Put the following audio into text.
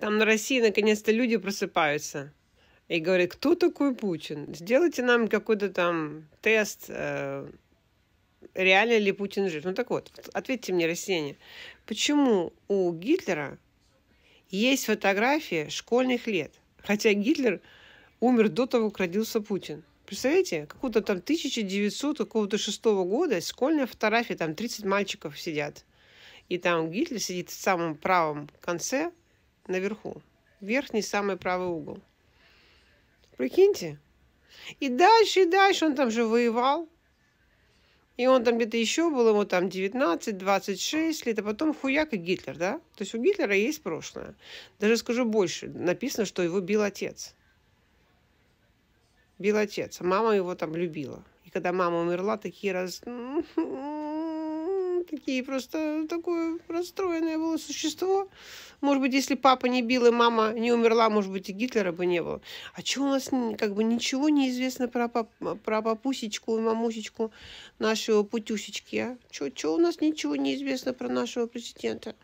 Там на России наконец-то люди просыпаются и говорят, кто такой Путин? Сделайте нам какой-то там тест, э, реально ли Путин жив. Ну так вот, ответьте мне, россияне, почему у Гитлера есть фотографии школьных лет? Хотя Гитлер умер до того, как родился Путин. Представляете, какого-то там 1900 какого-то шестого года школьная фотография, там 30 мальчиков сидят. И там Гитлер сидит в самом правом конце, наверху. Верхний самый правый угол. Прикиньте. И дальше, и дальше он там же воевал. И он там где-то еще был, ему там 19-26 лет, а потом хуяк и Гитлер, да? То есть у Гитлера есть прошлое. Даже скажу больше, написано, что его бил отец. Бил отец, мама его там любила. И когда мама умерла, такие раз такие просто такое расстроенное было существо. Может быть, если папа не бил и мама не умерла, может быть, и Гитлера бы не было. А чего у нас как бы ничего не известно про, пап, про папусечку и мамусечку нашего путюсечки, а? Чего у нас ничего не известно про нашего президента?